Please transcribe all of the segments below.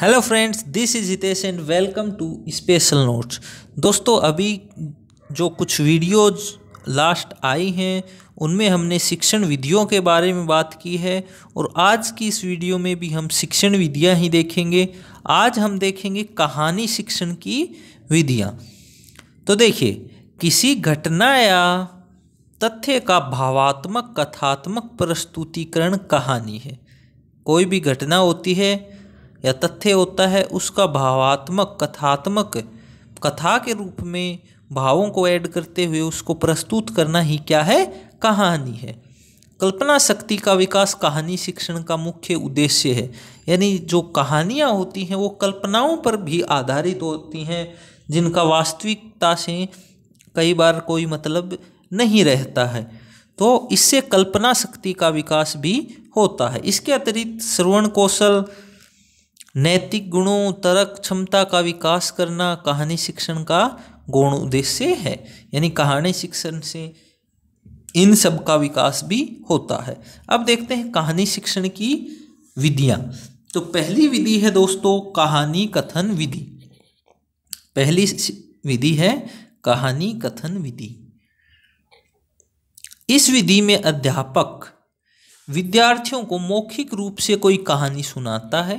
hello friends this is Hitesh and welcome to special notes दोस्तों अभी जो कुछ वीडियोज़ लास्ट आई हैं उनमें हमने शिक्षण विधियों के बारे में बात की है और आज की इस वीडियो में भी हम शिक्षण विधियाँ ही देखेंगे आज हम देखेंगे कहानी शिक्षण की विधियाँ तो देखिए किसी घटना या तथ्य का भावात्मक कथात्मक प्रस्तुतिकरण कहानी है कोई भी घटना होती है या तथ्य होता है उसका भावात्मक कथात्मक कथा के रूप में भावों को ऐड करते हुए उसको प्रस्तुत करना ही क्या है कहानी है कल्पना शक्ति का विकास कहानी शिक्षण का मुख्य उद्देश्य है यानी जो कहानियाँ होती हैं वो कल्पनाओं पर भी आधारित होती हैं जिनका वास्तविकता से कई बार कोई मतलब नहीं रहता है तो इससे कल्पना शक्ति का विकास भी होता है इसके अतिरिक्त श्रवण कौशल नैतिक गुणों तरक क्षमता का विकास करना कहानी शिक्षण का गौण उद्देश्य है यानी कहानी शिक्षण से इन सब का विकास भी होता है अब देखते हैं कहानी शिक्षण की विधियाँ तो पहली विधि है दोस्तों कहानी कथन विधि पहली विधि है कहानी कथन विधि इस विधि में अध्यापक विद्यार्थियों को मौखिक रूप से कोई कहानी सुनाता है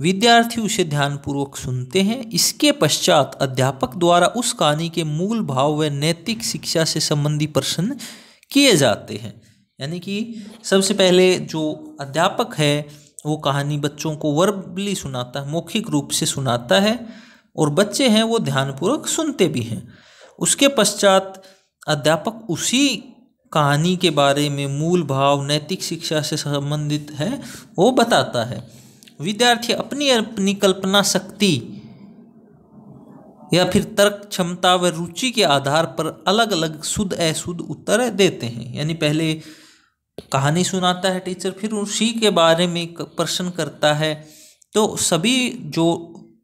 विद्यार्थी उसे ध्यानपूर्वक सुनते हैं इसके पश्चात अध्यापक द्वारा उस कहानी के मूल भाव व नैतिक शिक्षा से संबंधी प्रश्न किए जाते हैं यानी कि सबसे पहले जो अध्यापक है वो कहानी बच्चों को वर्बली सुनाता है मौखिक रूप से सुनाता है और बच्चे हैं वो ध्यानपूर्वक सुनते भी हैं उसके पश्चात अध्यापक उसी कहानी के बारे में मूल भाव नैतिक शिक्षा से संबंधित है वो बताता है विद्यार्थी अपनी अपनी कल्पना शक्ति या फिर तर्क क्षमता व रुचि के आधार पर अलग अलग शुद्ध अशुद्ध उत्तर देते हैं यानी पहले कहानी सुनाता है टीचर फिर उसी के बारे में प्रश्न करता है तो सभी जो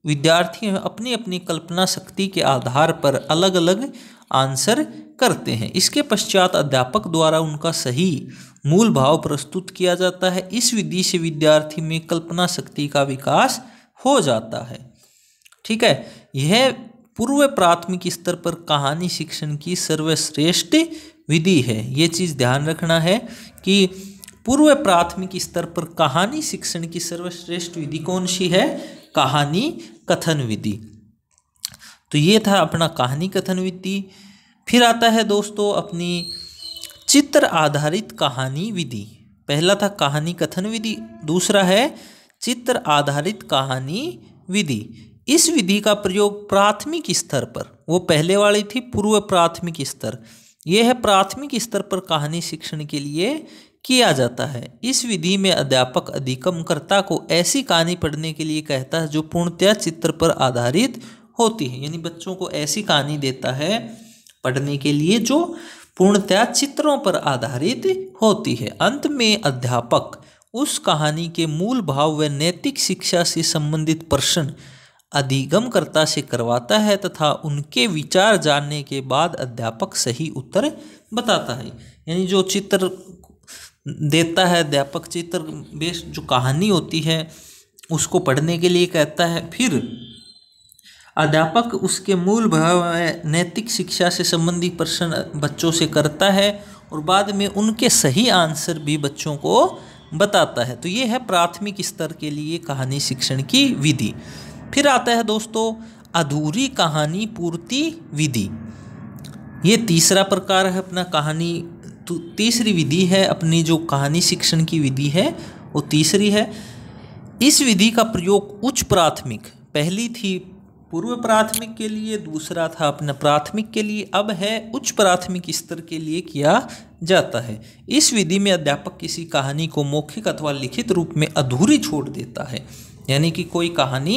विद्यार्थी अपनी अपनी कल्पना शक्ति के आधार पर अलग अलग आंसर करते हैं इसके पश्चात अध्यापक द्वारा उनका सही मूल भाव प्रस्तुत किया जाता है इस विधि से विद्यार्थी में कल्पना शक्ति का विकास हो जाता है ठीक है यह पूर्व प्राथमिक स्तर पर कहानी शिक्षण की सर्वश्रेष्ठ विधि है ये चीज़ ध्यान रखना है कि पूर्व प्राथमिक स्तर पर कहानी शिक्षण की सर्वश्रेष्ठ विधि कौन सी है कहानी कथन विधि तो ये था अपना कहानी कथन विधि फिर आता है दोस्तों अपनी चित्र आधारित कहानी विधि पहला था कहानी कथन विधि दूसरा है चित्र आधारित कहानी विधि इस विधि का प्रयोग प्राथमिक स्तर पर वो पहले वाली थी पूर्व प्राथमिक स्तर यह है प्राथमिक स्तर पर कहानी शिक्षण के लिए किया जाता है इस विधि में अध्यापक अधिकमकर्ता को ऐसी कहानी पढ़ने के लिए कहता है जो पूर्णतया चित्र पर आधारित होती है यानी बच्चों को ऐसी कहानी देता है पढ़ने के लिए जो पूर्णतया चित्रों पर आधारित होती है अंत में अध्यापक उस कहानी के मूल भाव व नैतिक शिक्षा से संबंधित प्रश्न अधिगमकर्ता से करवाता है तथा उनके विचार जानने के बाद अध्यापक सही उत्तर बताता है यानी जो चित्र देता है अध्यापक चित्र बेस जो कहानी होती है उसको पढ़ने के लिए कहता है फिर अध्यापक उसके मूल भाव नैतिक शिक्षा से संबंधित प्रश्न बच्चों से करता है और बाद में उनके सही आंसर भी बच्चों को बताता है तो ये है प्राथमिक स्तर के लिए कहानी शिक्षण की विधि फिर आता है दोस्तों अधूरी कहानी पूर्ति विधि ये तीसरा प्रकार है अपना कहानी तो तीसरी विधि है अपनी जो कहानी शिक्षण की विधि है वो तीसरी है इस विधि का प्रयोग उच्च प्राथमिक पहली थी पूर्व प्राथमिक के लिए दूसरा था अपने प्राथमिक के लिए अब है उच्च प्राथमिक स्तर के लिए किया जाता है इस विधि में अध्यापक किसी कहानी को मौखिक अथवा लिखित रूप में अधूरी छोड़ देता है यानी कि कोई कहानी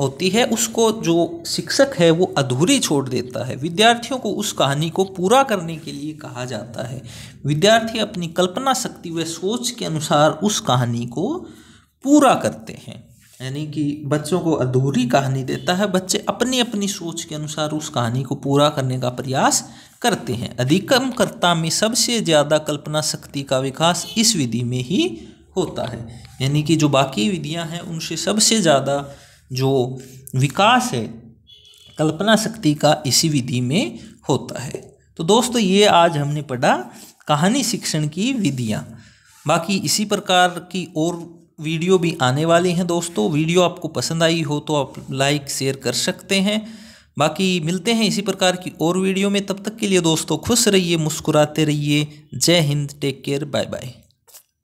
होती है उसको जो शिक्षक है वो अधूरी छोड़ देता है विद्यार्थियों को उस कहानी को पूरा करने के लिए कहा जाता है विद्यार्थी अपनी कल्पना शक्ति व सोच के अनुसार उस कहानी को पूरा करते हैं यानी कि बच्चों को अधूरी कहानी देता है बच्चे अपनी अपनी सोच के अनुसार उस कहानी को पूरा करने का प्रयास करते हैं अधिकमकर्ता कर्ता में सबसे ज़्यादा कल्पना शक्ति का विकास इस विधि में ही होता है यानी कि जो बाकी विधियां हैं उनसे सबसे ज़्यादा जो विकास है कल्पना शक्ति का इसी विधि में होता है तो दोस्तों ये आज हमने पढ़ा कहानी शिक्षण की विधियाँ बाकी इसी प्रकार की और वीडियो भी आने वाली हैं दोस्तों वीडियो आपको पसंद आई हो तो आप लाइक शेयर कर सकते हैं बाकी मिलते हैं इसी प्रकार की और वीडियो में तब तक के लिए दोस्तों खुश रहिए मुस्कुराते रहिए Jai Hind take care bye bye